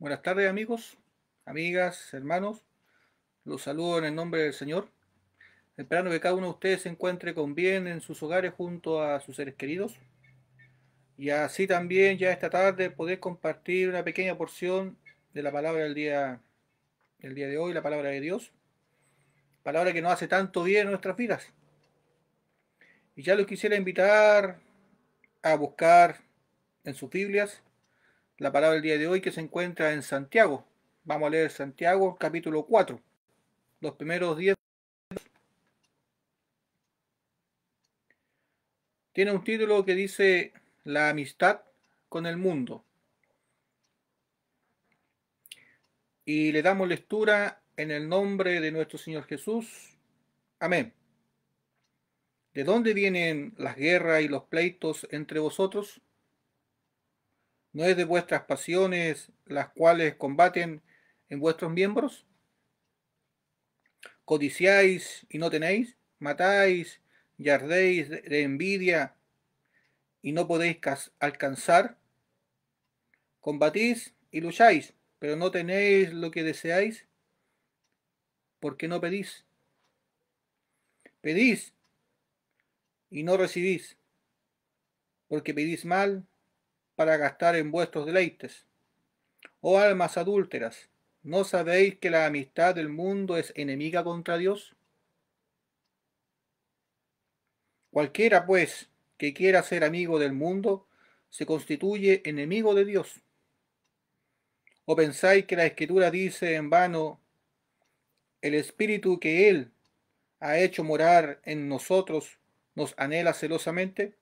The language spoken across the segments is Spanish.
Buenas tardes amigos, amigas, hermanos. Los saludo en el nombre del Señor. Esperando que cada uno de ustedes se encuentre con bien en sus hogares junto a sus seres queridos. Y así también ya esta tarde poder compartir una pequeña porción de la palabra del día, el día de hoy, la palabra de Dios. Palabra que nos hace tanto bien en nuestras vidas. Y ya los quisiera invitar a buscar en sus Biblias la palabra del día de hoy que se encuentra en Santiago. Vamos a leer Santiago capítulo 4, los primeros 10. Tiene un título que dice La amistad con el mundo. Y le damos lectura en el nombre de nuestro Señor Jesús. Amén. ¿De dónde vienen las guerras y los pleitos entre vosotros? ¿No es de vuestras pasiones las cuales combaten en vuestros miembros? ¿Codiciáis y no tenéis? ¿Matáis y ardéis de envidia y no podéis alcanzar? ¿Combatís y lucháis, pero no tenéis lo que deseáis? ¿Por qué no pedís? Pedís y no recibís, porque pedís mal para gastar en vuestros deleites. Oh almas adúlteras, ¿no sabéis que la amistad del mundo es enemiga contra Dios? Cualquiera, pues, que quiera ser amigo del mundo, se constituye enemigo de Dios. ¿O pensáis que la escritura dice en vano, el espíritu que Él ha hecho morar en nosotros nos anhela celosamente?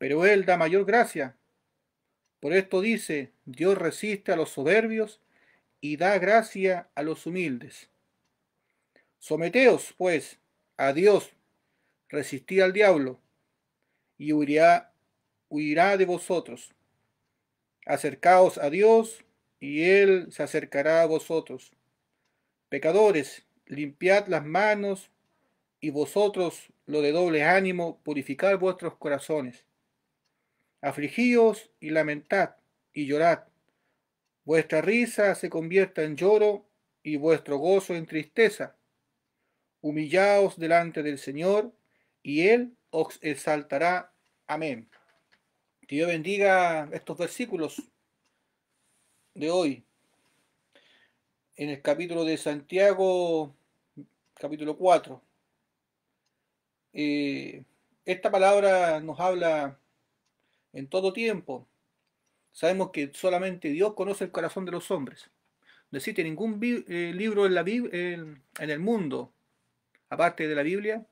Pero Él da mayor gracia. Por esto dice, Dios resiste a los soberbios y da gracia a los humildes. Someteos, pues, a Dios, resistid al diablo, y huirá, huirá de vosotros. Acercaos a Dios, y Él se acercará a vosotros. Pecadores, limpiad las manos, y vosotros, lo de doble ánimo, purificad vuestros corazones afligíos y lamentad y llorad. Vuestra risa se convierta en lloro y vuestro gozo en tristeza. Humillaos delante del Señor y Él os exaltará. Amén. Que Dios bendiga estos versículos de hoy. En el capítulo de Santiago, capítulo 4. Eh, esta palabra nos habla en todo tiempo. Sabemos que solamente Dios conoce el corazón de los hombres. No existe ningún eh, libro en, la en el mundo, aparte de la Biblia,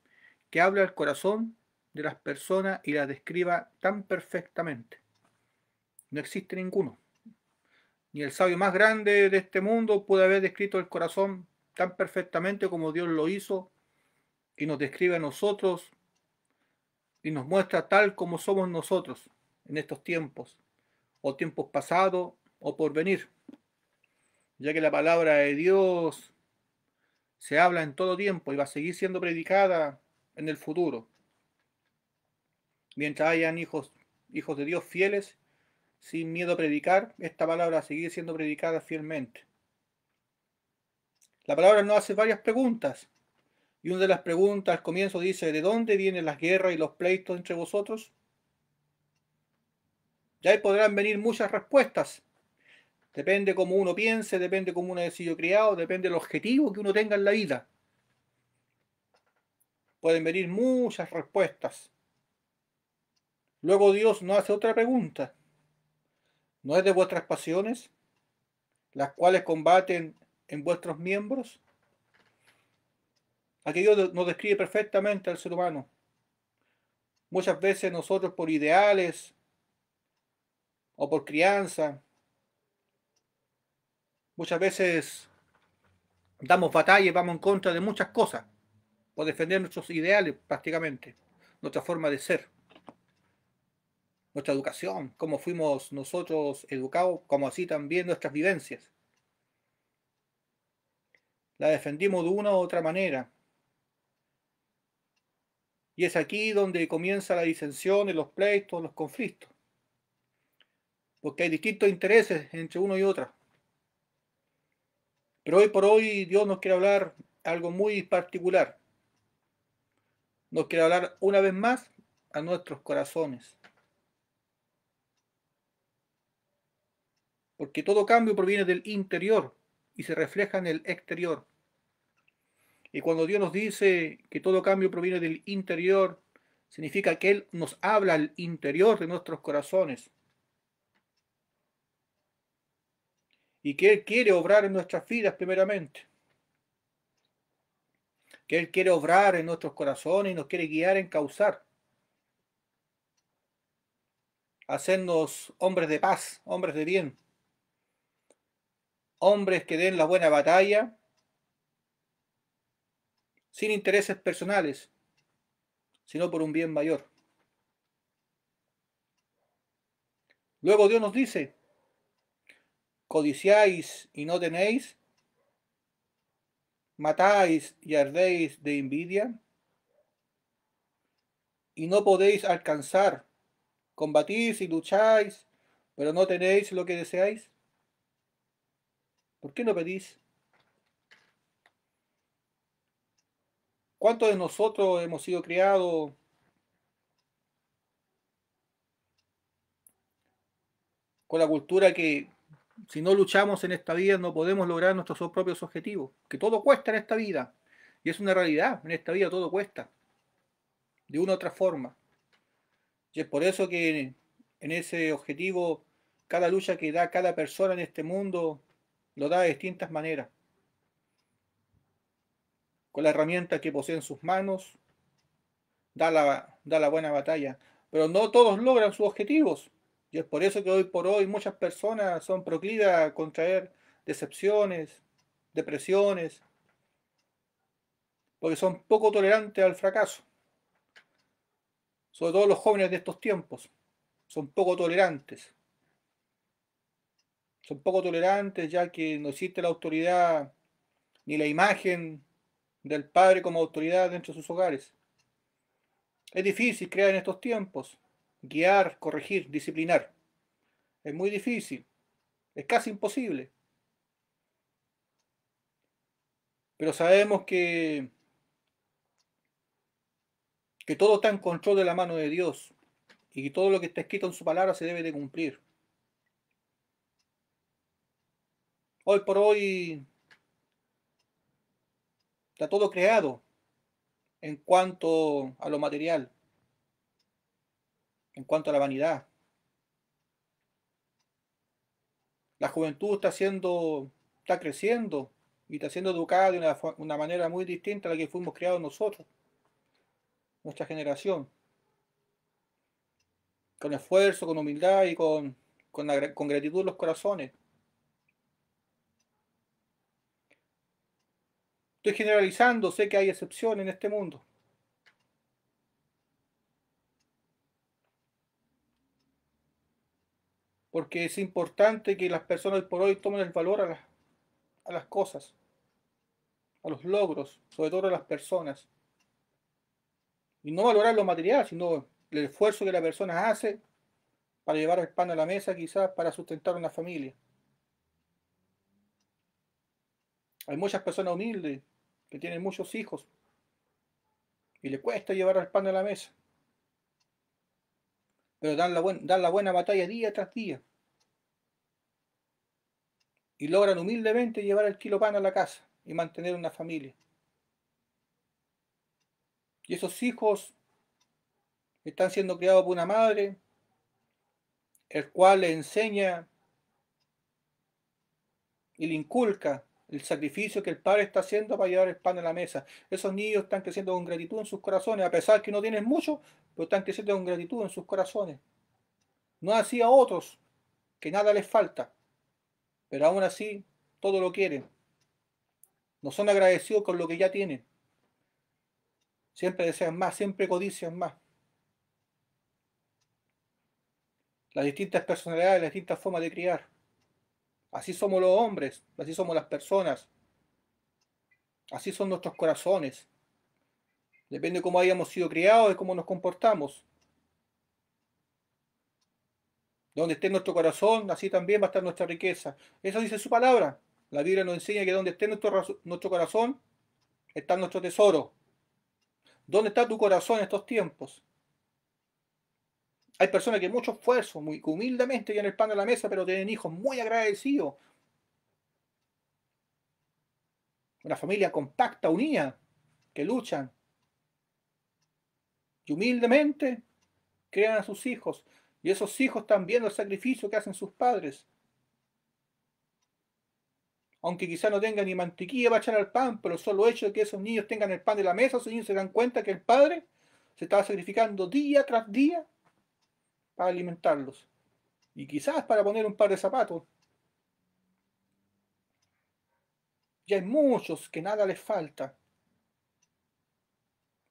que habla el corazón de las personas y las describa tan perfectamente. No existe ninguno. Ni el sabio más grande de este mundo puede haber descrito el corazón tan perfectamente como Dios lo hizo y nos describe a nosotros y nos muestra tal como somos nosotros en estos tiempos, o tiempos pasados, o por venir, ya que la palabra de Dios se habla en todo tiempo y va a seguir siendo predicada en el futuro. Mientras hayan hijos, hijos de Dios fieles, sin miedo a predicar, esta palabra va a seguir siendo predicada fielmente. La palabra nos hace varias preguntas. Y una de las preguntas al comienzo dice, ¿de dónde vienen las guerras y los pleitos entre vosotros? Ya ahí podrán venir muchas respuestas. Depende cómo uno piense, depende cómo uno ha sido criado, depende del objetivo que uno tenga en la vida. Pueden venir muchas respuestas. Luego Dios nos hace otra pregunta. ¿No es de vuestras pasiones, las cuales combaten en vuestros miembros? Aquello nos describe perfectamente al ser humano. Muchas veces nosotros por ideales, o por crianza. Muchas veces damos y vamos en contra de muchas cosas, por defender nuestros ideales prácticamente, nuestra forma de ser, nuestra educación, cómo fuimos nosotros educados, como así también nuestras vivencias. La defendimos de una u otra manera. Y es aquí donde comienza la disensión, los pleitos, los conflictos porque hay distintos intereses entre uno y otra. Pero hoy por hoy Dios nos quiere hablar algo muy particular. Nos quiere hablar una vez más a nuestros corazones. Porque todo cambio proviene del interior y se refleja en el exterior. Y cuando Dios nos dice que todo cambio proviene del interior, significa que Él nos habla al interior de nuestros corazones. y que Él quiere obrar en nuestras vidas primeramente. Que Él quiere obrar en nuestros corazones y nos quiere guiar en causar. Hacernos hombres de paz, hombres de bien. Hombres que den la buena batalla sin intereses personales, sino por un bien mayor. Luego Dios nos dice, codiciáis y no tenéis, matáis y ardéis de envidia, y no podéis alcanzar, combatís y lucháis, pero no tenéis lo que deseáis. ¿Por qué no pedís? ¿Cuántos de nosotros hemos sido criados con la cultura que si no luchamos en esta vida, no podemos lograr nuestros propios objetivos. Que todo cuesta en esta vida. Y es una realidad. En esta vida todo cuesta. De una u otra forma. Y es por eso que en ese objetivo, cada lucha que da cada persona en este mundo, lo da de distintas maneras. Con la herramienta que posee en sus manos, da da la buena batalla. Pero no todos logran sus objetivos. Y es por eso que hoy por hoy muchas personas son proclidas a contraer decepciones, depresiones, porque son poco tolerantes al fracaso. Sobre todo los jóvenes de estos tiempos, son poco tolerantes. Son poco tolerantes ya que no existe la autoridad ni la imagen del padre como autoridad dentro de sus hogares. Es difícil crear en estos tiempos, guiar, corregir, disciplinar. Es muy difícil, es casi imposible. Pero sabemos que, que todo está en control de la mano de Dios y que todo lo que está escrito en su palabra se debe de cumplir. Hoy por hoy está todo creado en cuanto a lo material en cuanto a la vanidad. La juventud está siendo, está creciendo y está siendo educada de una, manera muy distinta a la que fuimos criados nosotros, nuestra generación. Con esfuerzo, con humildad y con, con, con gratitud en los corazones. Estoy generalizando, sé que hay excepciones en este mundo. porque es importante que las personas por hoy tomen el valor a las, cosas, a los logros, sobre todo a las personas. Y no valorar lo material, sino el esfuerzo que la persona hace para llevar el pan a la mesa, quizás para sustentar una familia. Hay muchas personas humildes que tienen muchos hijos y le cuesta llevar el pan a la mesa pero dan la, buena batalla día tras día. Y logran humildemente llevar el kilo pan a la casa y mantener una familia. Y esos hijos están siendo criados por una madre, el cual le enseña y le inculca el sacrificio que el padre está haciendo para llevar el pan a la mesa. Esos niños están creciendo con gratitud en sus corazones, a pesar que no tienen mucho, pero están creciendo con gratitud en sus corazones. No así a otros, que nada les falta, pero aún así todo lo quieren. No son agradecidos con lo que ya tienen. Siempre desean más, siempre codician más. Las distintas personalidades, las distintas formas de criar. Así somos los hombres, así somos las personas. Así son nuestros corazones. Depende de cómo hayamos sido criados, de cómo nos comportamos. Donde esté nuestro corazón, así también va a estar nuestra riqueza. Eso dice su palabra. La Biblia nos enseña que donde esté nuestro, nuestro corazón, está nuestro tesoro. ¿Dónde está tu corazón en estos tiempos? Hay personas que mucho esfuerzo, muy humildemente llevan el pan de la mesa, pero tienen hijos muy agradecidos. Una familia compacta, unida, que luchan. Y humildemente crean a sus hijos. Y esos hijos están viendo el sacrificio que hacen sus padres. Aunque quizá no tengan ni mantequilla para echar al pan, pero el solo hecho de que esos niños tengan el pan de la mesa, esos niños se dan cuenta que el padre se estaba sacrificando día tras día para alimentarlos. Y quizás para poner un par de zapatos. Ya hay muchos que nada les falta.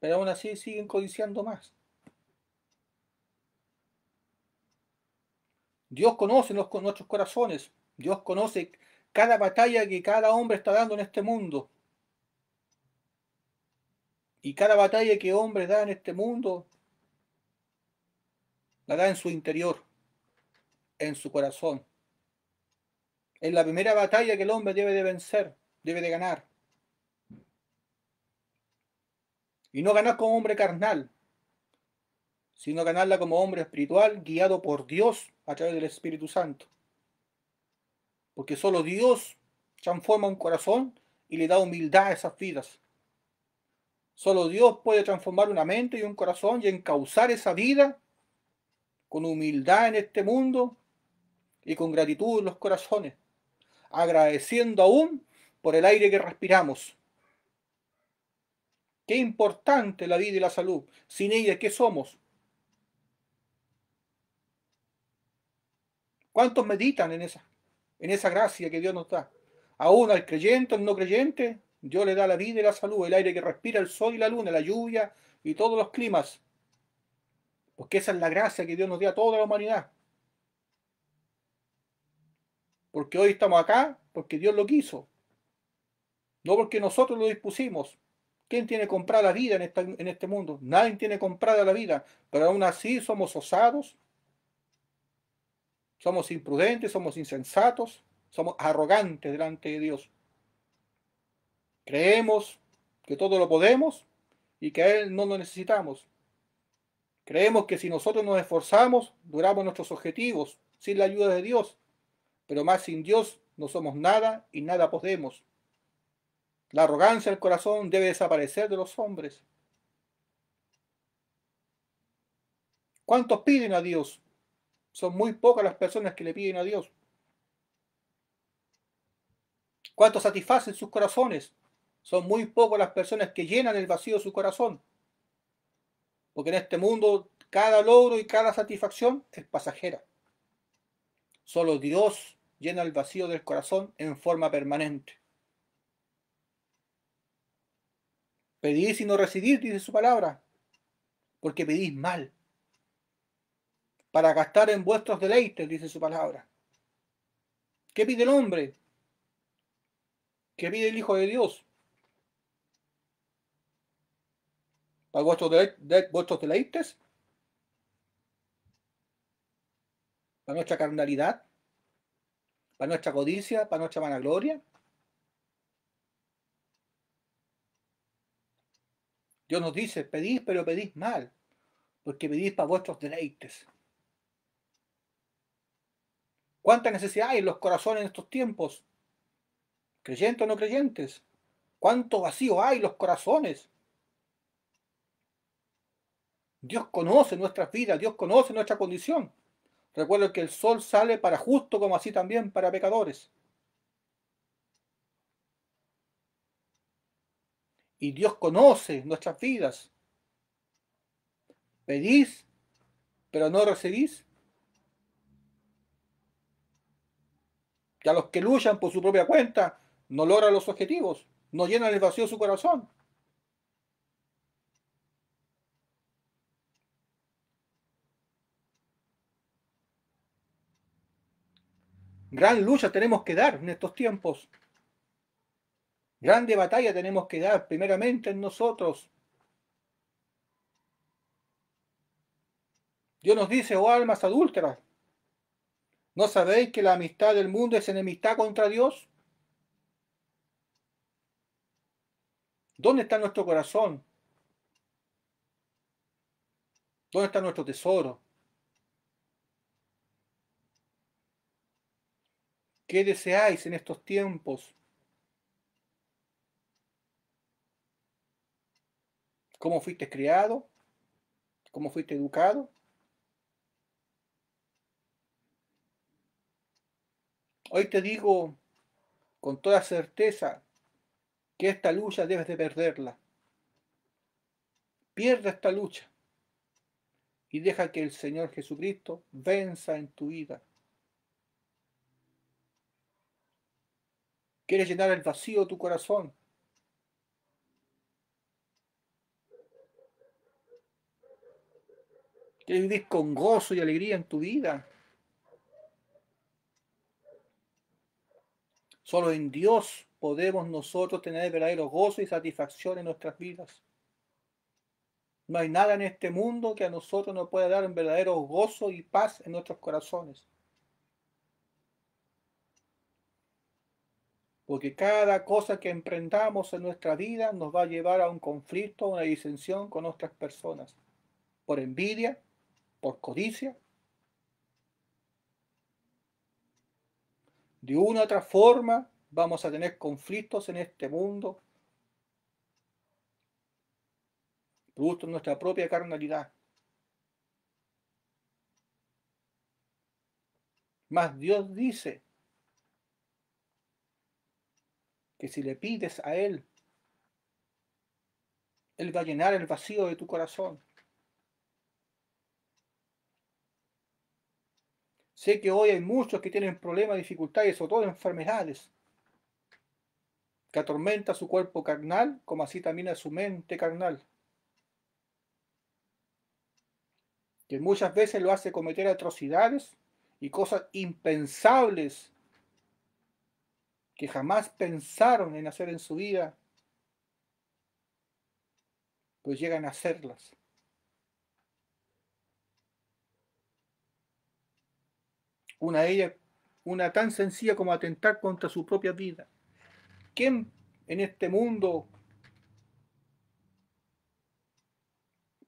Pero aún así siguen codiciando más. Dios conoce nuestros corazones. Dios conoce cada batalla que cada hombre está dando en este mundo. Y cada batalla que hombre da en este mundo la da en su interior, en su corazón. En la primera batalla que el hombre debe de vencer, debe de ganar. Y no ganar como hombre carnal, sino ganarla como hombre espiritual, guiado por Dios a través del Espíritu Santo. Porque solo Dios transforma un corazón y le da humildad a esas vidas. Solo Dios puede transformar una mente y un corazón y encauzar esa vida con humildad en este mundo y con gratitud en los corazones, agradeciendo aún por el aire que respiramos. Qué importante la vida y la salud. Sin ella, ¿qué somos? ¿Cuántos meditan en esa, en esa gracia que Dios nos da? Aún al creyente, al no creyente, Dios le da la vida y la salud, el aire que respira el sol y la luna, la lluvia y todos los climas. Porque esa es la gracia que Dios nos dio a toda la humanidad. Porque hoy estamos acá porque Dios lo quiso. No porque nosotros lo dispusimos. ¿Quién tiene comprada la vida en, este mundo? Nadie tiene comprada la vida. Pero aún así somos osados. Somos imprudentes, somos insensatos, somos arrogantes delante de Dios. Creemos que todo lo podemos y que a Él no lo necesitamos. Creemos que si nosotros nos esforzamos, duramos nuestros objetivos sin la ayuda de Dios, pero más sin Dios no somos nada y nada podemos. La arrogancia del corazón debe desaparecer de los hombres. ¿Cuántos piden a Dios? Son muy pocas las personas que le piden a Dios. ¿Cuántos satisfacen sus corazones? Son muy pocas las personas que llenan el vacío de su corazón. Porque en este mundo cada logro y cada satisfacción es pasajera. Solo Dios llena el vacío del corazón en forma permanente. Pedís y no recibir dice su palabra, porque pedís mal. Para gastar en vuestros deleites, dice su palabra. ¿Qué pide el hombre? ¿Qué pide el Hijo de Dios? vuestros vuestros deleites? ¿Para nuestra carnalidad? ¿Para nuestra codicia? ¿Para nuestra vanagloria? Dios nos dice, pedís, pero pedís mal, porque pedís para vuestros deleites. ¿Cuánta necesidad hay en los corazones en estos tiempos? ¿Creyentes o no creyentes? ¿Cuánto vacío hay en los corazones? Dios conoce nuestras vidas, Dios conoce nuestra condición. Recuerda que el sol sale para justo como así también para pecadores. Y Dios conoce nuestras vidas. Pedís, pero no recibís. Y a los que luchan por su propia cuenta, no logran los objetivos, no llenan el vacío de su corazón. Gran lucha tenemos que dar en estos tiempos. Grande batalla tenemos que dar primeramente en nosotros. Dios nos dice, oh almas adúlteras, ¿no sabéis que la amistad del mundo es enemistad contra Dios? ¿Dónde está nuestro corazón? ¿Dónde está nuestro tesoro? ¿Qué deseáis en estos tiempos? ¿Cómo fuiste criado? ¿Cómo fuiste educado? Hoy te digo con toda certeza que esta lucha debes de perderla. Pierda esta lucha y deja que el Señor Jesucristo venza en tu vida. Quieres llenar el vacío de tu corazón. Quieres vivir con gozo y alegría en tu vida. Solo en Dios podemos nosotros tener verdadero gozo y satisfacción en nuestras vidas. No hay nada en este mundo que a nosotros nos pueda dar un verdadero gozo y paz en nuestros corazones. porque cada cosa que emprendamos en nuestra vida nos va a llevar a un conflicto, a una disensión con otras personas, por envidia, por codicia. De una u otra forma vamos a tener conflictos en este mundo, producto de nuestra propia carnalidad. Mas Dios dice, que si le pides a Él, Él va a llenar el vacío de tu corazón. Sé que hoy hay muchos que tienen problemas, dificultades, sobre todo enfermedades, que atormenta su cuerpo carnal, como así también a su mente carnal. Que muchas veces lo hace cometer atrocidades y cosas impensables que jamás pensaron en hacer en su vida, pues llegan a hacerlas. Una de ellas, una tan sencilla como atentar contra su propia vida. ¿Quién en este mundo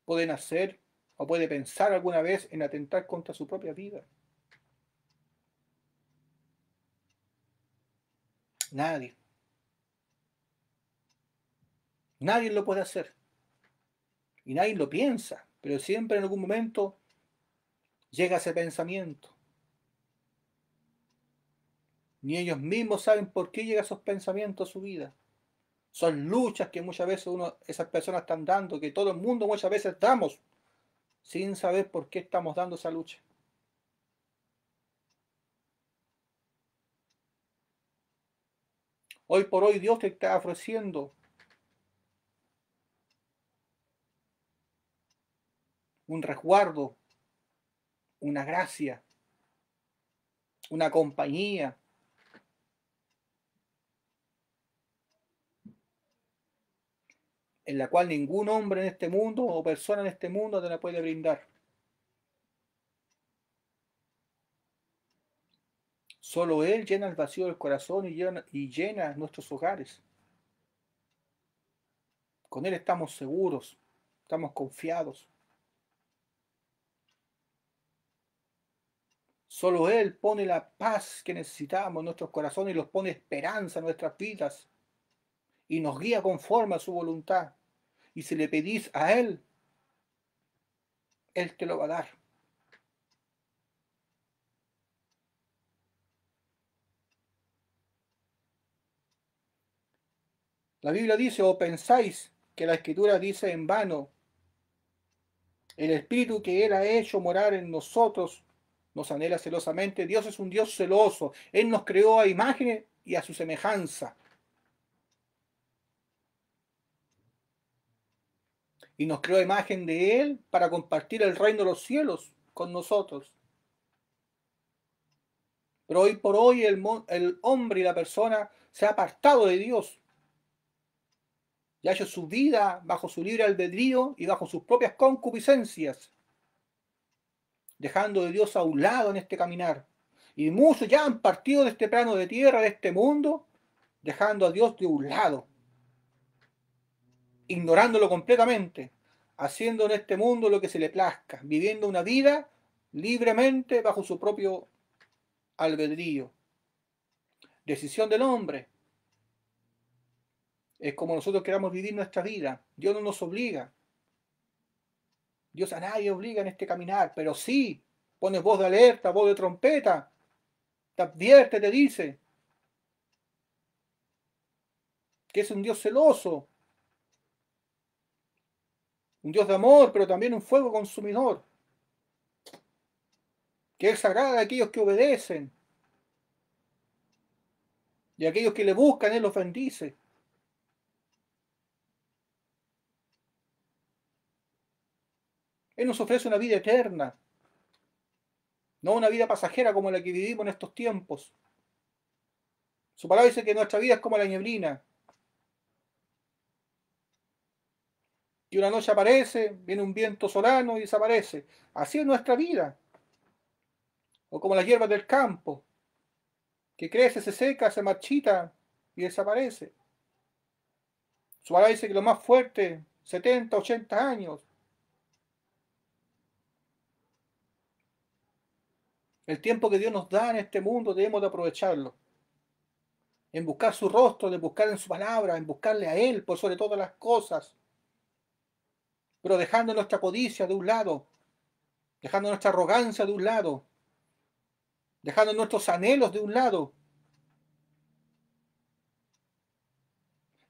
puede nacer o puede pensar alguna vez en atentar contra su propia vida? Nadie. Nadie lo puede hacer. Y nadie lo piensa. Pero siempre en algún momento llega ese pensamiento. Ni ellos mismos saben por qué llegan esos pensamientos a su vida. Son luchas que muchas veces esas personas están dando, que todo el mundo muchas veces damos, sin saber por qué estamos dando esa lucha. Hoy por hoy Dios te está ofreciendo un resguardo, una gracia, una compañía. en la cual ningún hombre en este mundo o persona en este mundo te la puede brindar. Solo Él llena el vacío del corazón y llena, nuestros hogares. Con Él estamos seguros, estamos confiados. Solo Él pone la paz que necesitamos en nuestros corazones y los pone esperanza en nuestras vidas. Y nos guía conforme a su voluntad. Y si le pedís a Él, Él te lo va a dar. La Biblia dice, o pensáis que la escritura dice en vano, el espíritu que Él ha hecho morar en nosotros nos anhela celosamente. Dios es un Dios celoso. Él nos creó a imagen y a su semejanza. Y nos creó a imagen de Él para compartir el reino de los cielos con nosotros. Pero hoy por hoy el hombre y la persona se ha apartado de Dios ya ha hecho su vida bajo su libre albedrío y bajo sus propias concupiscencias, dejando de Dios a un lado en este caminar. Y muchos ya han partido de este plano de tierra, de este mundo, dejando a Dios de un lado, ignorándolo completamente, haciendo en este mundo lo que se le plazca, viviendo una vida libremente bajo su propio albedrío. Decisión del hombre, es como nosotros queramos vivir nuestra vida. Dios no nos obliga. Dios a nadie obliga en este caminar, pero sí pones voz de alerta, voz de trompeta, te advierte, te dice que es un Dios celoso, un Dios de amor, pero también un fuego consumidor, que es sagrado a aquellos que obedecen y aquellos que le buscan, Él los bendice. Él nos ofrece una vida eterna, no una vida pasajera como la que vivimos en estos tiempos. Su palabra dice que nuestra vida es como la nieblina. Y una noche aparece, viene un viento solano y desaparece. Así es nuestra vida. O como las hierbas del campo, que crece, se seca, se marchita y desaparece. Su palabra dice que lo más fuerte, 70, 80 años, El tiempo que Dios nos da en este mundo debemos de aprovecharlo. En buscar su rostro, en buscar en su palabra, en buscarle a Él por sobre todas las cosas. Pero dejando nuestra codicia de un lado, dejando nuestra arrogancia de un lado, dejando nuestros anhelos de un lado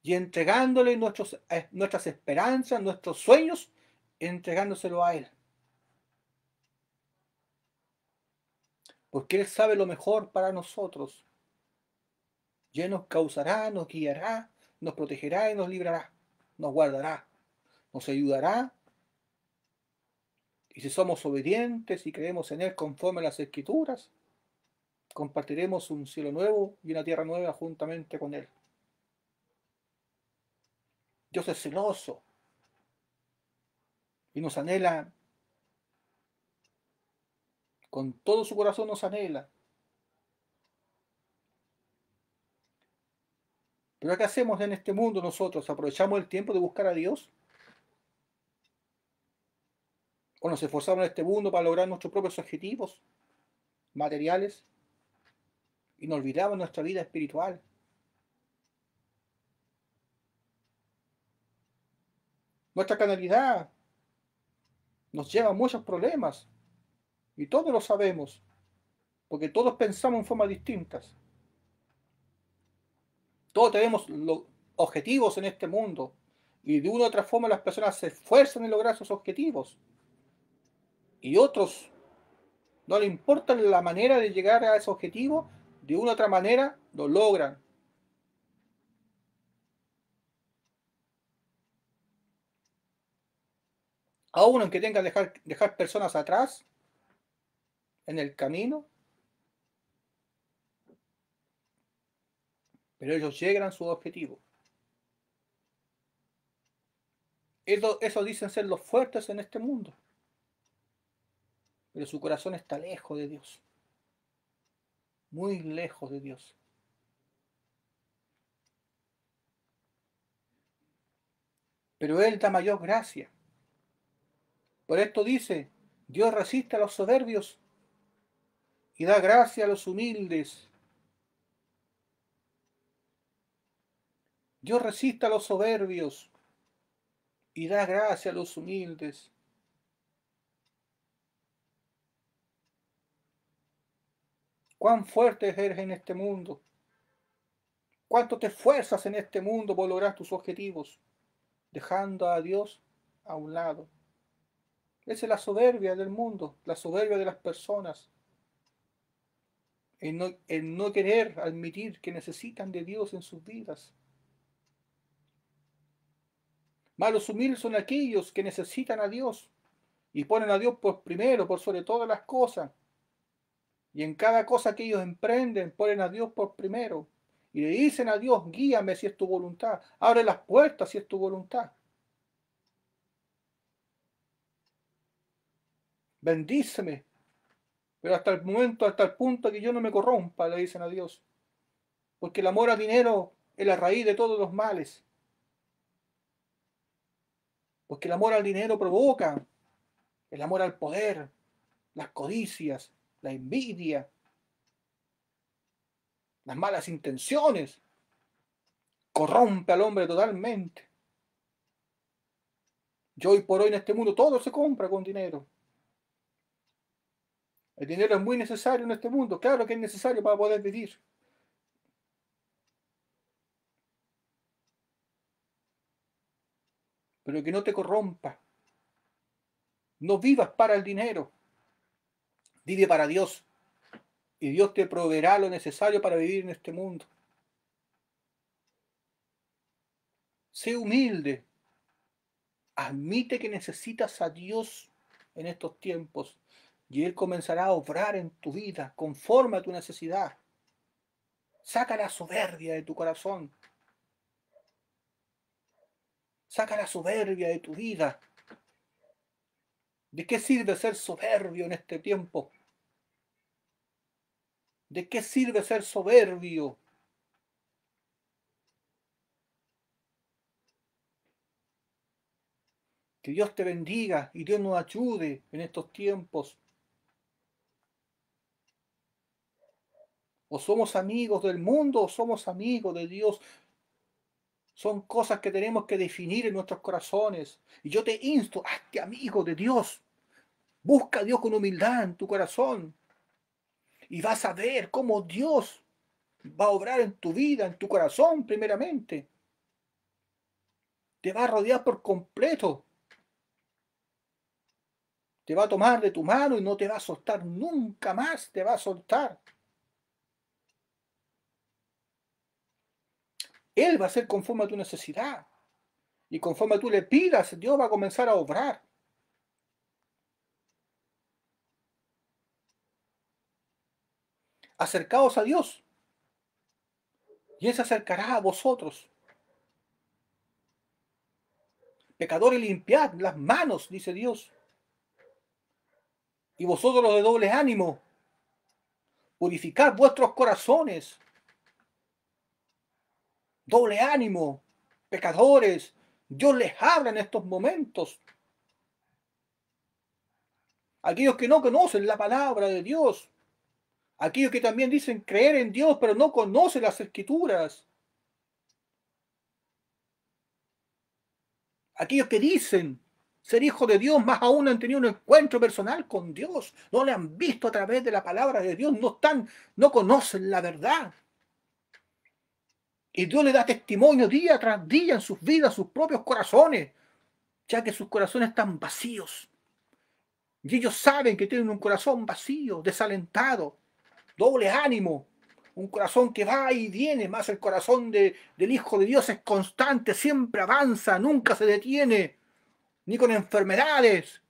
y entregándole eh, nuestras esperanzas, nuestros sueños, entregándoselo a Él. porque Él sabe lo mejor para nosotros. Ya Él nos causará, nos guiará, nos protegerá y nos librará, nos guardará, nos ayudará. Y si somos obedientes y creemos en Él conforme a las escrituras, compartiremos un cielo nuevo y una tierra nueva juntamente con Él. Dios es celoso y nos anhela con todo su corazón nos anhela. Pero ¿qué hacemos en este mundo nosotros? ¿Aprovechamos el tiempo de buscar a Dios? ¿O nos esforzamos en este mundo para lograr nuestros propios objetivos materiales? Y nos olvidamos nuestra vida espiritual. Nuestra canalidad nos lleva a muchos problemas. Y todos lo sabemos, porque todos pensamos en formas distintas. Todos tenemos los objetivos en este mundo y de una u otra forma las personas se esfuerzan en lograr sus objetivos. Y otros no le importa la manera de llegar a ese objetivo, de una u otra manera lo logran. Aún aunque tengan que dejar, dejar personas atrás, en el camino. Pero ellos llegan a su objetivo. Eso, dicen ser los fuertes en este mundo. Pero su corazón está lejos de Dios. Muy lejos de Dios. Pero Él da mayor gracia. Por esto dice, Dios resiste a los soberbios, y da gracia a los humildes. Dios resiste a los soberbios y da gracia a los humildes. Cuán fuerte eres en este mundo. Cuánto te esfuerzas en este mundo por lograr tus objetivos, dejando a Dios a un lado. Esa es la soberbia del mundo, la soberbia de las personas. En no, no querer admitir que necesitan de Dios en sus vidas. Malos humildes son aquellos que necesitan a Dios y ponen a Dios por primero, por sobre todas las cosas. Y en cada cosa que ellos emprenden, ponen a Dios por primero. Y le dicen a Dios, guíame si es tu voluntad, abre las puertas si es tu voluntad. Bendíceme pero hasta el momento, hasta el punto que yo no me corrompa, le dicen a Dios. Porque el amor al dinero es la raíz de todos los males. Porque el amor al dinero provoca el amor al poder, las codicias, la envidia, las malas intenciones. Corrompe al hombre totalmente. Yo hoy por hoy en este mundo todo se compra con dinero. El dinero es muy necesario en este mundo, claro que es necesario para poder vivir. Pero que no te corrompa. No vivas para el dinero. Vive para Dios. Y Dios te proveerá lo necesario para vivir en este mundo. Sé humilde. Admite que necesitas a Dios en estos tiempos y Él comenzará a obrar en tu vida conforme a tu necesidad. Saca la soberbia de tu corazón. Saca la soberbia de tu vida. ¿De qué sirve ser soberbio en este tiempo? ¿De qué sirve ser soberbio? Que Dios te bendiga y Dios nos ayude en estos tiempos. O somos amigos del mundo o somos amigos de Dios. Son cosas que tenemos que definir en nuestros corazones. Y yo te insto, hazte amigo de Dios. Busca a Dios con humildad en tu corazón. Y vas a ver cómo Dios va a obrar en tu vida, en tu corazón primeramente. Te va a rodear por completo. Te va a tomar de tu mano y no te va a soltar nunca más. Te va a soltar. Él va a ser conforme a tu necesidad. Y conforme tú le pidas, Dios va a comenzar a obrar. Acercaos a Dios. Y Él se acercará a vosotros. Pecadores, limpiad las manos, dice Dios. Y vosotros los de doble ánimo, purificad vuestros corazones doble ánimo, pecadores, Dios les habla en estos momentos. Aquellos que no conocen la palabra de Dios, aquellos que también dicen creer en Dios, pero no conocen las escrituras. Aquellos que dicen ser hijo de Dios, más aún han tenido un encuentro personal con Dios, no le han visto a través de la palabra de Dios, no están, no conocen la verdad. Y Dios le da testimonio día tras día en sus vidas, sus propios corazones, ya que sus corazones están vacíos. Y ellos saben que tienen un corazón vacío, desalentado, doble ánimo, un corazón que va y viene, más el corazón del Hijo de Dios es constante, siempre avanza, nunca se detiene, ni con enfermedades,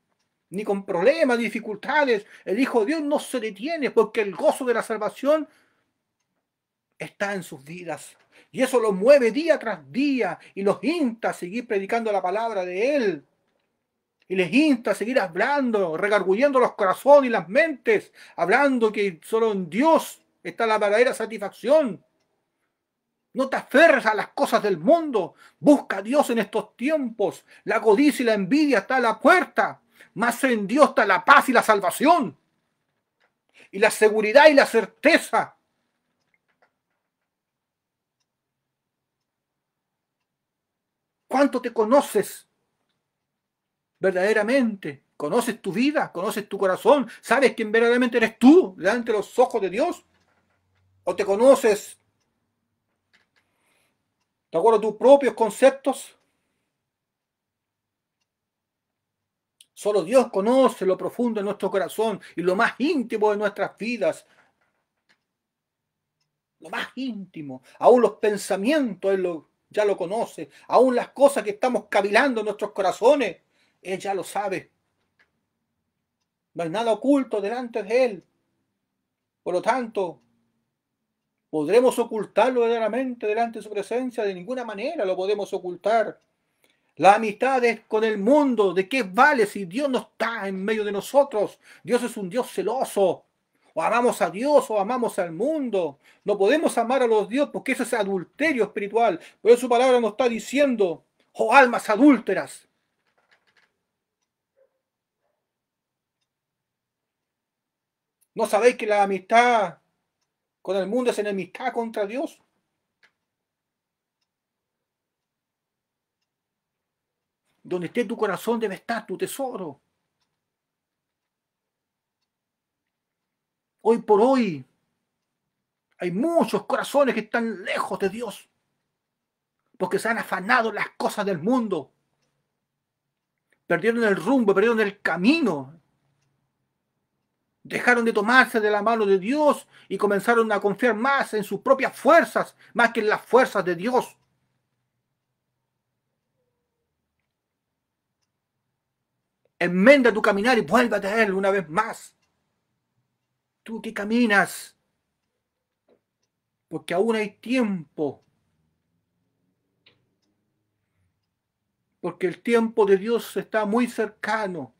ni con problemas, dificultades. El Hijo de Dios no se detiene porque el gozo de la salvación está en sus vidas. Y eso lo mueve día tras día y los insta a seguir predicando la palabra de Él. Y les insta a seguir hablando, regargullando los corazones y las mentes, hablando que solo en Dios está la verdadera satisfacción. No te aferres a las cosas del mundo. Busca a Dios en estos tiempos. La codicia y la envidia está a la puerta. Más en Dios está la paz y la salvación. Y la seguridad y la certeza ¿Cuánto te conoces verdaderamente? ¿Conoces tu vida? ¿Conoces tu corazón? ¿Sabes quién verdaderamente eres tú delante de los ojos de Dios? ¿O te conoces de acuerdo a tus propios conceptos? Solo Dios conoce lo profundo de nuestro corazón y lo más íntimo de nuestras vidas. Lo más íntimo, aún los pensamientos, en lo ya lo conoce. Aún las cosas que estamos cavilando en nuestros corazones, Él ya lo sabe. No hay nada oculto delante de Él. Por lo tanto, ¿podremos ocultarlo verdaderamente delante de su presencia? De ninguna manera lo podemos ocultar. La amistad es con el mundo. ¿De qué vale si Dios no está en medio de nosotros? Dios es un Dios celoso amamos a Dios o amamos al mundo. No podemos amar a los dios porque eso es adulterio espiritual. Por eso su palabra nos está diciendo, o oh, almas adúlteras. ¿No sabéis que la amistad con el mundo es enemistad contra Dios? Donde esté tu corazón debe estar tu tesoro. Hoy por hoy hay muchos corazones que están lejos de Dios porque se han afanado las cosas del mundo. Perdieron el rumbo, perdieron el camino. Dejaron de tomarse de la mano de Dios y comenzaron a confiar más en sus propias fuerzas, más que en las fuerzas de Dios. Enmenda tu caminar y vuélvate a Él una vez más que caminas, porque aún hay tiempo. Porque el tiempo de Dios está muy cercano,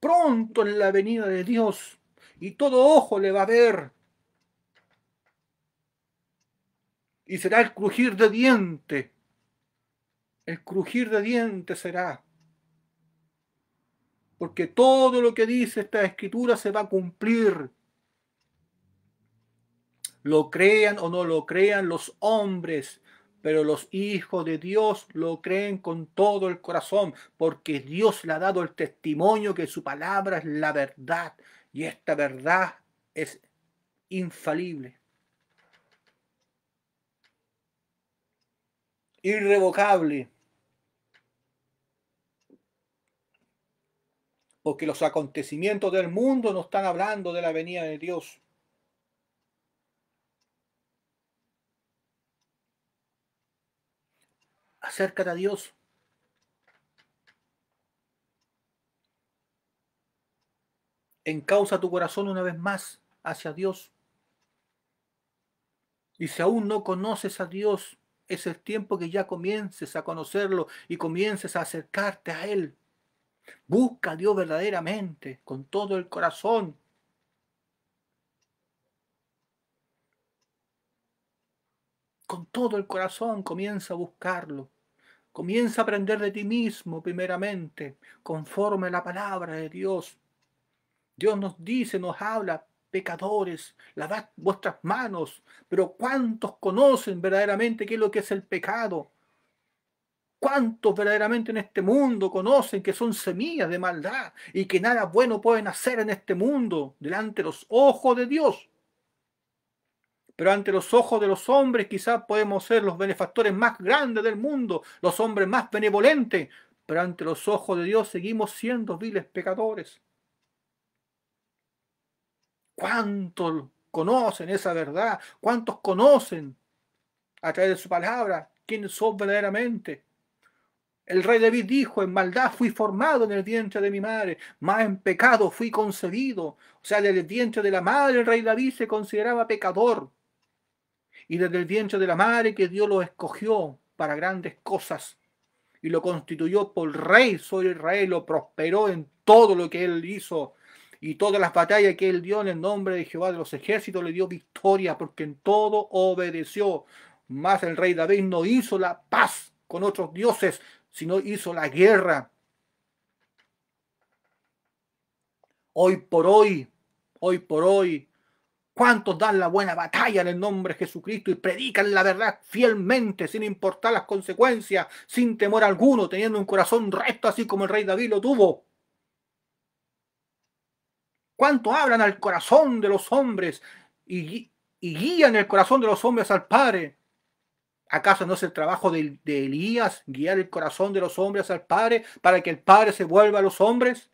pronto en la venida de Dios, y todo ojo le va a ver. Y será el crujir de diente. El crujir de diente será porque todo lo que dice esta escritura se va a cumplir lo crean o no lo crean los hombres, pero los hijos de Dios lo creen con todo el corazón, porque Dios le ha dado el testimonio que su palabra es la verdad, y esta verdad es infalible, irrevocable, porque los acontecimientos del mundo no están hablando de la venida de Dios acércate a Dios. Encausa tu corazón una vez más hacia Dios. Y si aún no conoces a Dios, es el tiempo que ya comiences a conocerlo y comiences a acercarte a Él. Busca a Dios verdaderamente, con todo el corazón. Con todo el corazón comienza a buscarlo. Comienza a aprender de ti mismo primeramente, conforme a la palabra de Dios. Dios nos dice, nos habla, pecadores, lavad vuestras manos, pero ¿cuántos conocen verdaderamente qué es lo que es el pecado? ¿Cuántos verdaderamente en este mundo conocen que son semillas de maldad y que nada bueno pueden hacer en este mundo delante de los ojos de Dios? pero ante los ojos de los hombres quizás podemos ser los benefactores más grandes del mundo, los hombres más benevolentes, pero ante los ojos de Dios seguimos siendo viles pecadores. ¿Cuántos conocen esa verdad? ¿Cuántos conocen a través de su palabra quiénes son verdaderamente? El rey David dijo, en maldad fui formado en el vientre de mi madre, más en pecado fui concebido. O sea, del el vientre de la madre el rey David se consideraba pecador y desde el vientre de la madre que Dios lo escogió para grandes cosas y lo constituyó por rey sobre Israel, lo prosperó en todo lo que él hizo y todas las batallas que él dio en el nombre de Jehová de los ejércitos le dio victoria porque en todo obedeció. Más el rey David no hizo la paz con otros dioses, sino hizo la guerra. Hoy por hoy, hoy por hoy, ¿Cuántos dan la buena batalla en el nombre de Jesucristo y predican la verdad fielmente, sin importar las consecuencias, sin temor alguno, teniendo un corazón recto, así como el rey David lo tuvo? ¿Cuántos hablan al corazón de los hombres y, guían el corazón de los hombres al Padre? ¿Acaso no es el trabajo de Elías guiar el corazón de los hombres al Padre para que el Padre se vuelva a los hombres?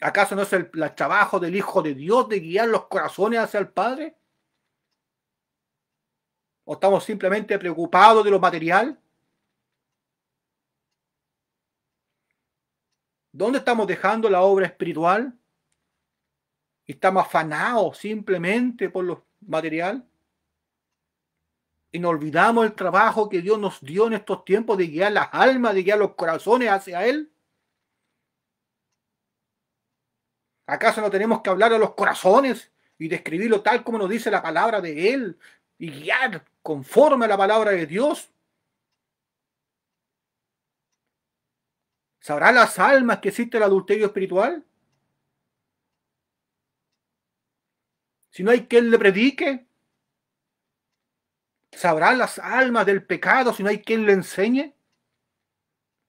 ¿Acaso no es el, trabajo del Hijo de Dios de guiar los corazones hacia el Padre? ¿O estamos simplemente preocupados de lo material? ¿Dónde estamos dejando la obra espiritual? ¿Estamos afanados simplemente por lo material? y nos olvidamos el trabajo que Dios nos dio en estos tiempos de guiar las almas, de guiar los corazones hacia Él. ¿Acaso no tenemos que hablar a los corazones y describirlo tal como nos dice la palabra de Él y guiar conforme a la palabra de Dios? ¿Sabrá las almas que existe el adulterio espiritual? Si no hay quien le predique, ¿Sabrá las almas del pecado si no hay quien le enseñe?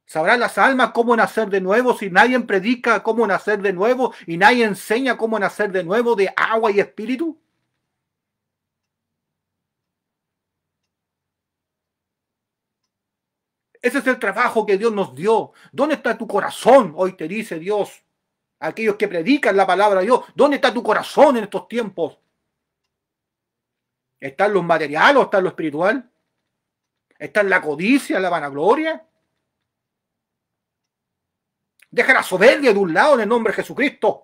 ¿Sabrán las almas cómo nacer de nuevo si nadie predica cómo nacer de nuevo y nadie enseña cómo nacer de nuevo de agua y espíritu? Ese es el trabajo que Dios nos dio. ¿Dónde está tu corazón? Hoy te dice Dios. Aquellos que predican la palabra de Dios. ¿Dónde está tu corazón en estos tiempos? Están los materiales o está en lo espiritual? ¿Está en la codicia, la vanagloria? Deja la soberbia de un lado en el nombre de Jesucristo.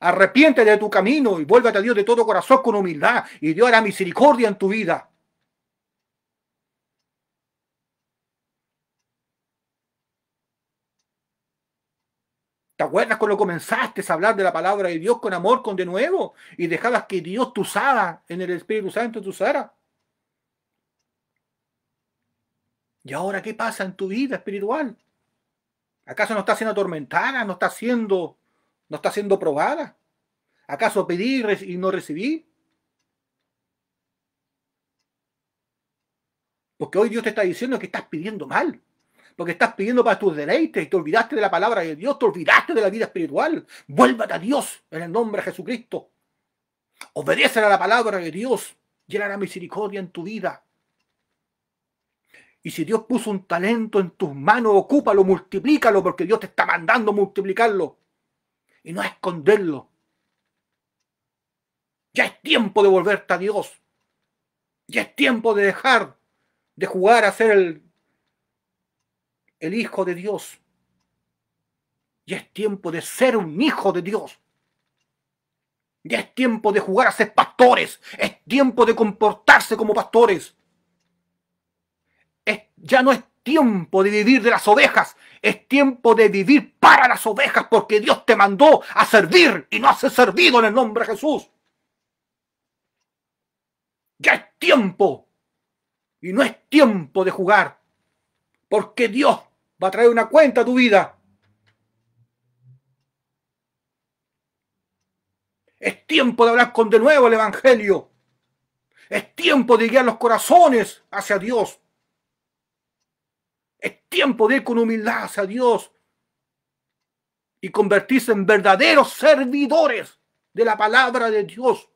Arrepiente de tu camino y vuélvate a Dios de todo corazón con humildad y Dios hará misericordia en tu vida. ¿Te acuerdas cuando comenzaste a hablar de la palabra de Dios con amor, con de nuevo? Y dejabas que Dios te usara en el Espíritu Santo, te usara. ¿Y ahora qué pasa en tu vida espiritual? ¿Acaso no estás siendo atormentada? ¿No está siendo, no está siendo probada? ¿Acaso pedí y no recibí? Porque hoy Dios te está diciendo que estás pidiendo mal. Porque estás pidiendo para tus deleites y te olvidaste de la palabra de Dios, te olvidaste de la vida espiritual. Vuélvate a Dios en el nombre de Jesucristo. Obedece a la palabra de Dios. Llenará misericordia en tu vida. Y si Dios puso un talento en tus manos, ocúpalo, multiplícalo, porque Dios te está mandando multiplicarlo y no esconderlo. Ya es tiempo de volverte a Dios. Ya es tiempo de dejar de jugar a ser el, el hijo de Dios. Ya es tiempo de ser un hijo de Dios. Ya es tiempo de jugar a ser pastores. Es tiempo de comportarse como pastores. Ya no es tiempo de vivir de las ovejas, es tiempo de vivir para las ovejas porque Dios te mandó a servir y no has servido en el nombre de Jesús. Ya es tiempo y no es tiempo de jugar porque Dios va a traer una cuenta a tu vida. Es tiempo de hablar con de nuevo el Evangelio. Es tiempo de guiar los corazones hacia Dios. Es tiempo de ir con humildad hacia Dios y convertirse en verdaderos servidores de la palabra de Dios.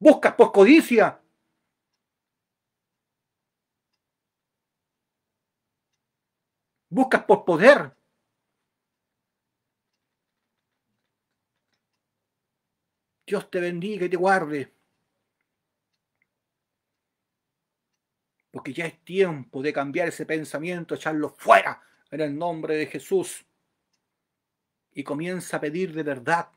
Buscas por codicia. Buscas por poder. Dios te bendiga y te guarde. porque ya es tiempo de cambiar ese pensamiento, echarlo fuera en el nombre de Jesús. Y comienza a pedir de verdad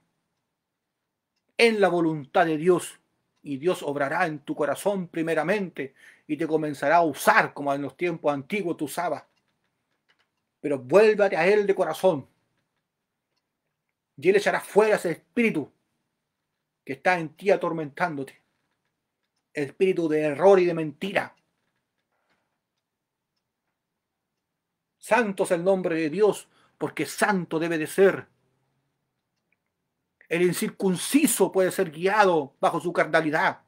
en la voluntad de Dios. Y Dios obrará en tu corazón primeramente y te comenzará a usar como en los tiempos antiguos tú usabas. Pero vuélvate a Él de corazón. Y Él echará fuera ese espíritu que está en ti atormentándote. espíritu de error y de mentira Santo es el nombre de Dios, porque santo debe de ser. El incircunciso puede ser guiado bajo su carnalidad,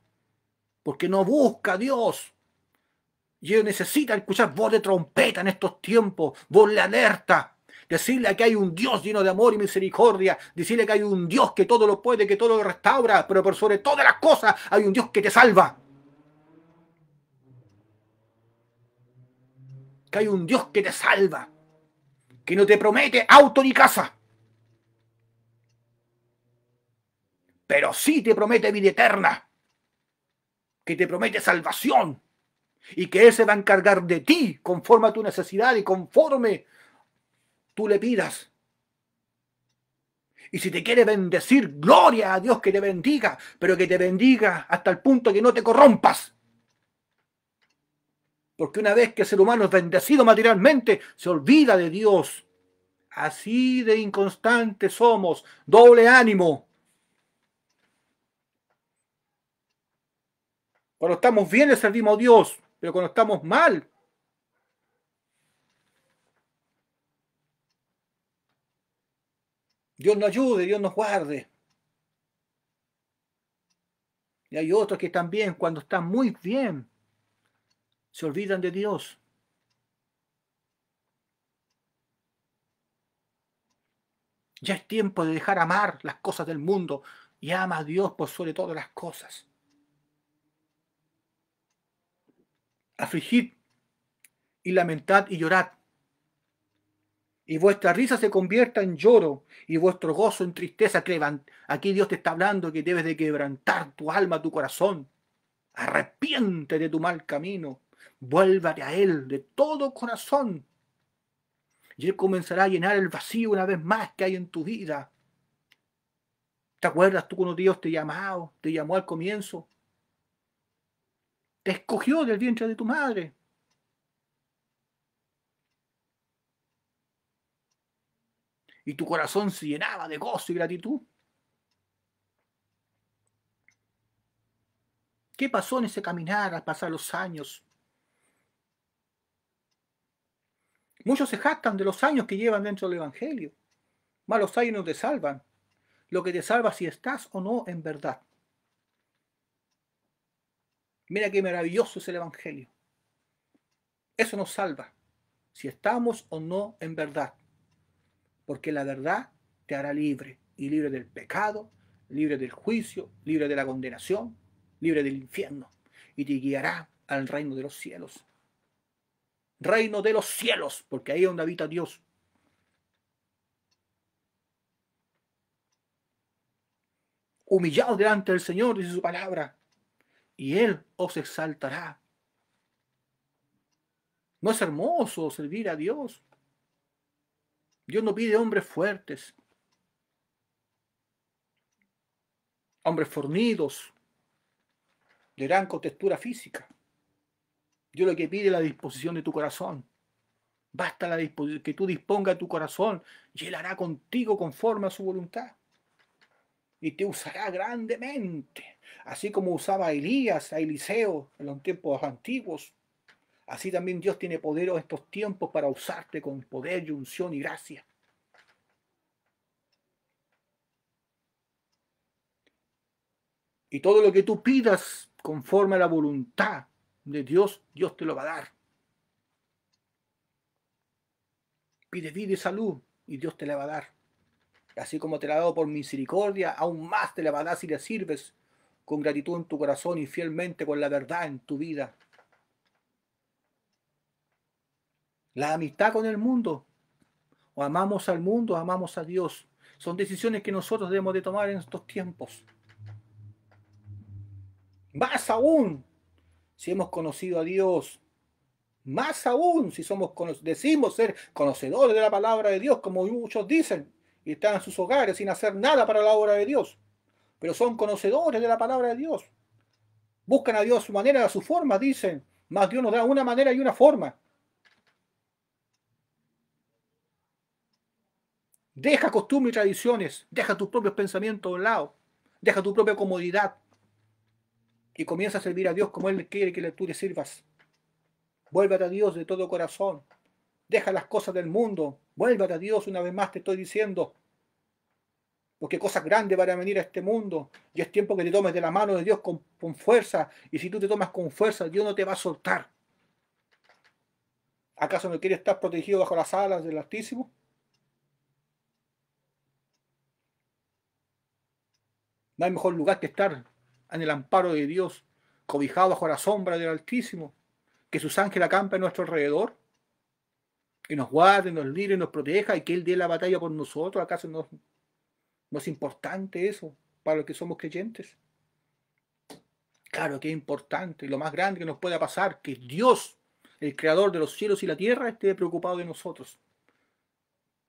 porque no busca a Dios. Y él necesita escuchar voz de trompeta en estos tiempos, voz de alerta. Decirle que hay un Dios lleno de amor y misericordia. Decirle que hay un Dios que todo lo puede, que todo lo restaura, pero por sobre todas las cosas hay un Dios que te salva. que hay un Dios que te salva, que no te promete auto ni casa, pero sí te promete vida eterna, que te promete salvación y que Él se va a encargar de ti conforme a tu necesidad y conforme tú le pidas. Y si te quiere bendecir, gloria a Dios que te bendiga, pero que te bendiga hasta el punto que no te corrompas. Porque una vez que el ser humano es bendecido materialmente, se olvida de Dios. Así de inconstante somos, doble ánimo. Cuando estamos bien le servimos a Dios, pero cuando estamos mal. Dios nos ayude, Dios nos guarde. Y hay otros que también cuando están muy bien se olvidan de Dios. Ya es tiempo de dejar amar las cosas del mundo y ama a Dios por sobre todas las cosas. Afligid y lamentad y llorad. Y vuestra risa se convierta en lloro y vuestro gozo en tristeza. Aquí Dios te está hablando que debes de quebrantar tu alma, tu corazón. Arrepiente de tu mal camino. Vuélvate a Él de todo corazón. Y Él comenzará a llenar el vacío una vez más que hay en tu vida. ¿Te acuerdas tú cuando Dios te llamó, te llamó al comienzo? Te escogió del vientre de tu madre. Y tu corazón se llenaba de gozo y gratitud. ¿Qué pasó en ese caminar al pasar los años? Muchos se jactan de los años que llevan dentro del Evangelio. Malos años no te salvan. Lo que te salva si estás o no en verdad. Mira qué maravilloso es el Evangelio. Eso nos salva, si estamos o no en verdad. Porque la verdad te hará libre, y libre del pecado, libre del juicio, libre de la condenación, libre del infierno, y te guiará al reino de los cielos reino de los cielos, porque ahí es donde habita Dios. Humillado delante del Señor, dice su palabra, y Él os exaltará. ¿No es hermoso servir a Dios? Dios no pide hombres fuertes, hombres fornidos, de gran contextura física. Dios lo que pide es la disposición de tu corazón. Basta la que tú disponga tu corazón y Él hará contigo conforme a su voluntad. Y te usará grandemente, así como usaba a Elías, a Eliseo en los tiempos antiguos. Así también Dios tiene poder en estos tiempos para usarte con poder unción y gracia. Y todo lo que tú pidas conforme a la voluntad de Dios, Dios te lo va a dar. Pide vida y salud y Dios te la va a dar. Así como te la ha dado por misericordia, aún más te la va a dar si le sirves con gratitud en tu corazón y fielmente con la verdad en tu vida. La amistad con el mundo. O amamos al mundo, o amamos a Dios. Son decisiones que nosotros debemos de tomar en estos tiempos. Más aún, si hemos conocido a Dios, más aún si somos decimos ser conocedores de la palabra de Dios, como muchos dicen, y están en sus hogares sin hacer nada para la obra de Dios, pero son conocedores de la palabra de Dios. Buscan a Dios a su manera, a su forma, dicen, más Dios nos da una manera y una forma. Deja costumbres y tradiciones, deja tus propios pensamientos a un lado, deja tu propia comodidad, y comienza a servir a Dios como Él quiere que tú le sirvas. Vuélvate a Dios de todo corazón. Deja las cosas del mundo. Vuélvate a Dios una vez más, te estoy diciendo. Porque cosas grandes van a venir a este mundo. Y es tiempo que te tomes de la mano de Dios con, con fuerza. Y si tú te tomas con fuerza, Dios no te va a soltar. ¿Acaso no quiere estar protegido bajo las alas del Altísimo? No hay mejor lugar que estar en el amparo de Dios, cobijado bajo la sombra del Altísimo, que sus ángeles acampen a nuestro alrededor, que nos guarde, nos libre, nos proteja y que Él dé la batalla por nosotros. ¿Acaso no, es importante eso para los que somos creyentes? Claro que es importante, y lo más grande que nos pueda pasar, que Dios, el creador de los cielos y la tierra, esté preocupado de nosotros.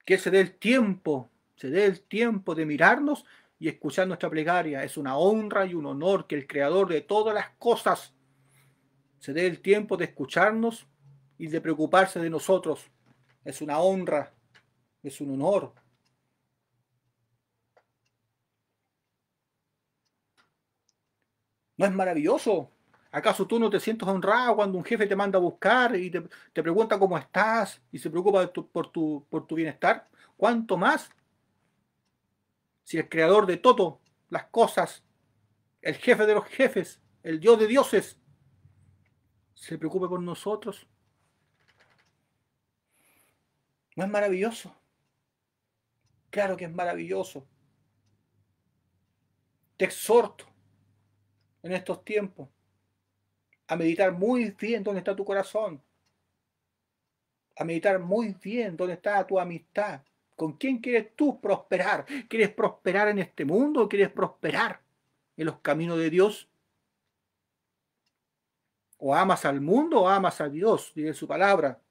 Que se dé el tiempo, se dé el tiempo de mirarnos y escuchar nuestra plegaria. Es una honra y un honor que el Creador de todas las cosas se dé el tiempo de escucharnos y de preocuparse de nosotros. Es una honra, es un honor. ¿No es maravilloso? ¿Acaso tú no te sientes honrado cuando un jefe te manda a buscar y te, pregunta cómo estás y se preocupa por, tu, por tu bienestar? ¿Cuánto más si el creador de todo, las cosas, el jefe de los jefes, el Dios de dioses, se preocupe por nosotros. ¿No es maravilloso? Claro que es maravilloso. Te exhorto en estos tiempos a meditar muy bien dónde está tu corazón, a meditar muy bien dónde está tu amistad, ¿Con quién quieres tú prosperar? ¿Quieres prosperar en este mundo quieres prosperar en los caminos de Dios? O amas al mundo o amas a Dios, dice su palabra.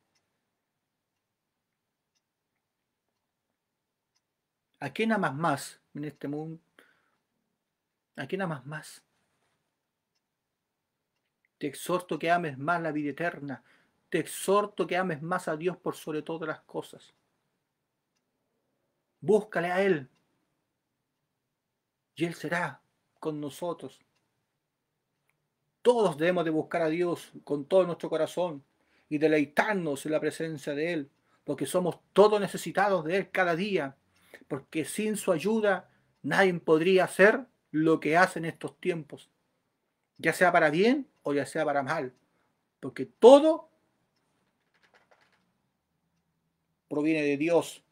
¿A quién amas más en este mundo? ¿A quién amas más? Te exhorto que ames más la vida eterna. Te exhorto que ames más a Dios por sobre todas las cosas. Búscale a Él. Y Él será con nosotros. Todos debemos de buscar a Dios con todo nuestro corazón y deleitarnos en la presencia de Él, porque somos todos necesitados de Él cada día, porque sin su ayuda nadie podría hacer lo que hace en estos tiempos, ya sea para bien o ya sea para mal, porque todo proviene de Dios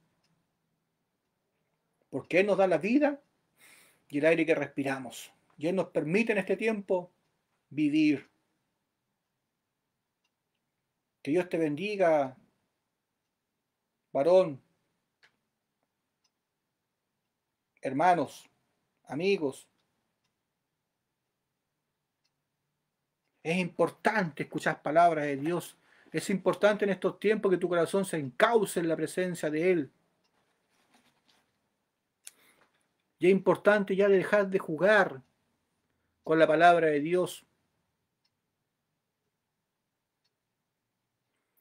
porque Él nos da la vida y el aire que respiramos. Y Él nos permite en este tiempo vivir. Que Dios te bendiga, varón, hermanos, amigos. Es importante escuchar palabras de Dios. Es importante en estos tiempos que tu corazón se encauce en la presencia de Él. Y es importante ya dejar de jugar con la palabra de Dios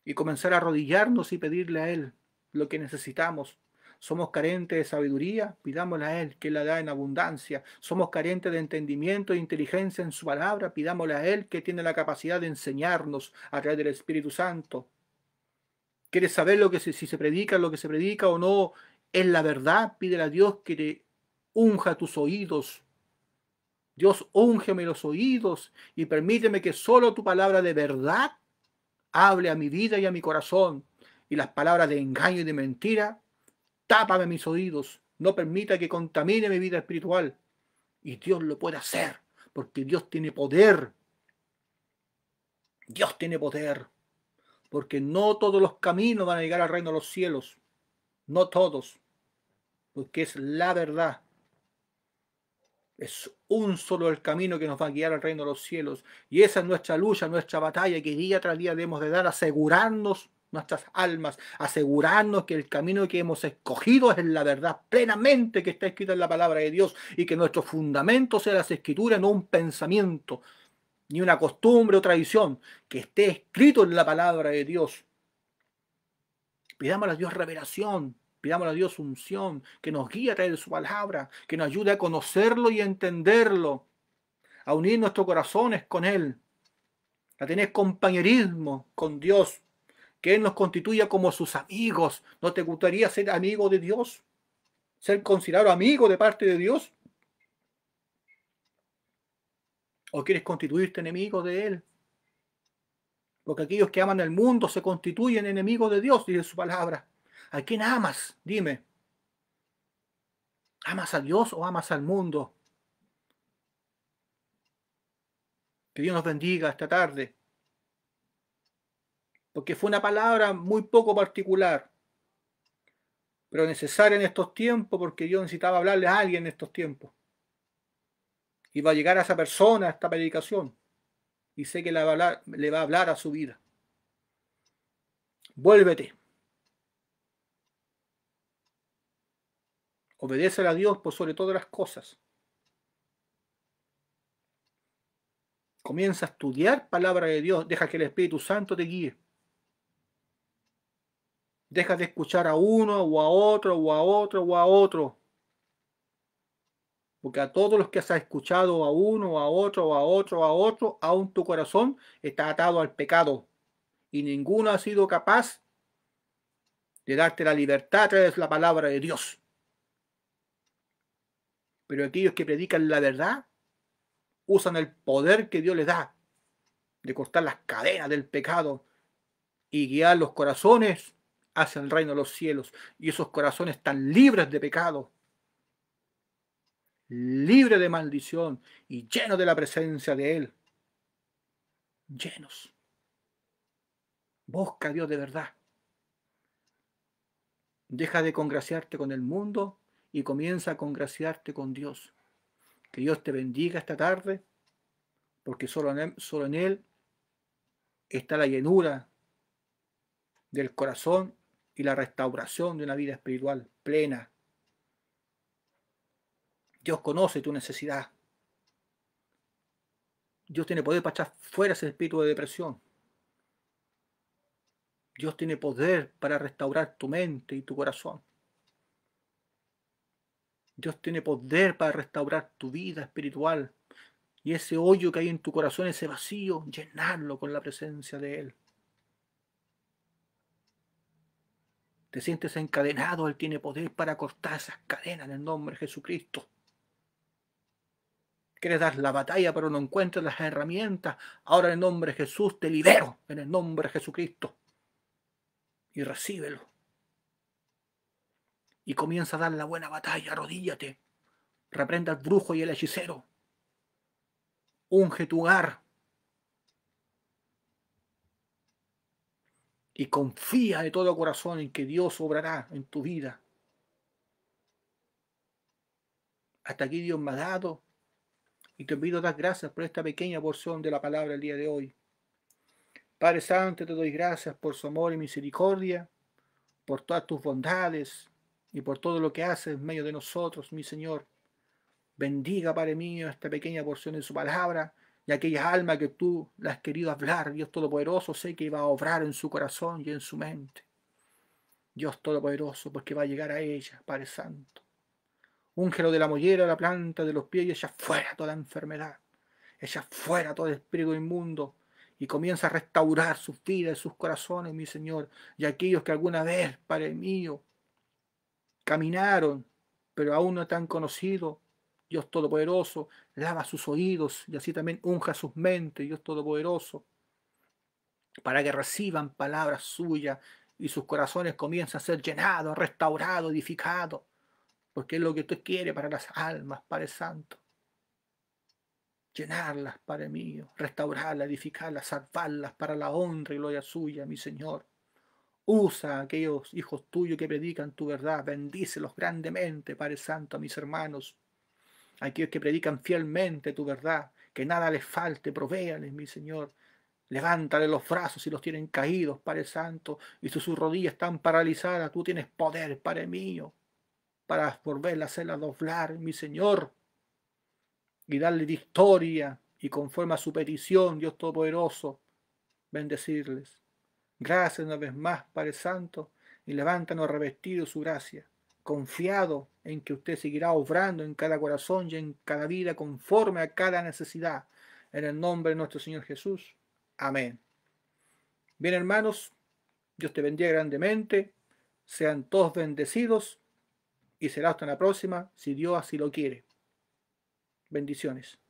y comenzar a arrodillarnos y pedirle a Él lo que necesitamos. Somos carentes de sabiduría, Pidámosle a Él, que la da en abundancia. Somos carentes de entendimiento e inteligencia en su palabra, Pidámosle a Él, que tiene la capacidad de enseñarnos a través del Espíritu Santo. ¿Quieres saber lo que si se predica, lo que se predica o no es la verdad? Pídele a Dios que unja tus oídos. Dios, úngeme los oídos y permíteme que solo tu palabra de verdad hable a mi vida y a mi corazón. Y las palabras de engaño y de mentira, tápame mis oídos. No permita que contamine mi vida espiritual. Y Dios lo puede hacer, porque Dios tiene poder. Dios tiene poder, porque no todos los caminos van a llegar al reino de los cielos. No todos, porque es la verdad. Es un solo el camino que nos va a guiar al reino de los cielos. Y esa es nuestra lucha, nuestra batalla que día tras día debemos de dar, asegurarnos nuestras almas, asegurarnos que el camino que hemos escogido es la verdad plenamente que está escrita en la palabra de Dios y que nuestro fundamento sea las escrituras, no un pensamiento, ni una costumbre o tradición, que esté escrito en la palabra de Dios. Pidámosle a Dios revelación, damos a Dios unción, que nos guíe a de su palabra, que nos ayude a conocerlo y a entenderlo, a unir nuestros corazones con Él, a tener compañerismo con Dios, que Él nos constituya como sus amigos. ¿No te gustaría ser amigo de Dios? ¿Ser considerado amigo de parte de Dios? ¿O quieres constituirte enemigo de Él? Porque aquellos que aman el mundo se constituyen enemigos de Dios, y de su palabra. ¿A quién amas? Dime. ¿Amas a Dios o amas al mundo? Que Dios nos bendiga esta tarde. Porque fue una palabra muy poco particular, pero necesaria en estos tiempos, porque Dios necesitaba hablarle a alguien en estos tiempos. Y va a llegar a esa persona, a esta predicación. Y sé que le va a hablar, le va a, hablar a su vida. Vuélvete. Obedece a Dios por sobre todas las cosas. Comienza a estudiar palabra de Dios. Deja que el Espíritu Santo te guíe. Deja de escuchar a uno o a otro o a otro o a otro. Porque a todos los que has escuchado a uno, a otro, a otro, a otro, aún tu corazón está atado al pecado. Y ninguno ha sido capaz de darte la libertad a través de la palabra de Dios. Pero aquellos que predican la verdad usan el poder que Dios les da de cortar las cadenas del pecado y guiar los corazones hacia el reino de los cielos. Y esos corazones están libres de pecado, libres de maldición y llenos de la presencia de Él. Llenos. Busca a Dios de verdad. Deja de congraciarte con el mundo y comienza a congraciarte con Dios. Que Dios te bendiga esta tarde, porque solo en Él, solo en él está la llenura del corazón y la restauración de una vida espiritual plena. Dios conoce tu necesidad. Dios tiene poder para echar fuera ese espíritu de depresión. Dios tiene poder para restaurar tu mente y tu corazón. Dios tiene poder para restaurar tu vida espiritual. Y ese hoyo que hay en tu corazón, ese vacío, llenarlo con la presencia de Él. Te sientes encadenado, Él tiene poder para cortar esas cadenas en el nombre de Jesucristo. Quieres dar la batalla, pero no encuentras las herramientas. Ahora en el nombre de Jesús te libero, en el nombre de Jesucristo. Y recíbelo y comienza a dar la buena batalla, arrodíllate, reprenda al brujo y el hechicero, unge tu hogar y confía de todo corazón en que Dios obrará en tu vida. Hasta aquí Dios me ha dado y te a dar gracias por esta pequeña porción de la palabra el día de hoy. Padre Santo, te doy gracias por su amor y misericordia, por todas tus bondades, y por todo lo que haces en medio de nosotros, mi Señor. Bendiga, Padre mío, esta pequeña porción de su palabra y aquella alma que tú las has querido hablar. Dios Todopoderoso, sé que va a obrar en su corazón y en su mente. Dios Todopoderoso, porque va a llegar a ella, Padre Santo. Úngelo de la mollera la planta de los pies y ella fuera toda enfermedad. Ella fuera todo espíritu inmundo y comienza a restaurar sus vidas y sus corazones, mi Señor. Y aquellos que alguna vez, Padre mío, caminaron, pero aún no están conocido. Dios Todopoderoso, lava sus oídos y así también unja sus mentes, Dios Todopoderoso, para que reciban palabras suyas y sus corazones comiencen a ser llenados, restaurados, edificados, porque es lo que usted quiere para las almas, Padre Santo. Llenarlas, Padre mío, restaurarlas, edificarlas, salvarlas para la honra y gloria suya, mi Señor. Usa a aquellos hijos tuyos que predican tu verdad, bendícelos grandemente, Padre Santo, a mis hermanos, aquellos que predican fielmente tu verdad, que nada les falte, provéales, mi Señor. Levántale los brazos si los tienen caídos, Padre Santo, y si sus rodillas están paralizadas, tú tienes poder, Padre mío, para volver a hacerla doblar, mi Señor, y darle victoria, y conforme a su petición, Dios Todopoderoso, bendecirles. Gracias una vez más, Padre Santo, y levántanos revestido su gracia, confiado en que usted seguirá obrando en cada corazón y en cada vida conforme a cada necesidad. En el nombre de nuestro Señor Jesús. Amén. Bien, hermanos, Dios te bendiga grandemente. Sean todos bendecidos y será hasta la próxima, si Dios así lo quiere. Bendiciones.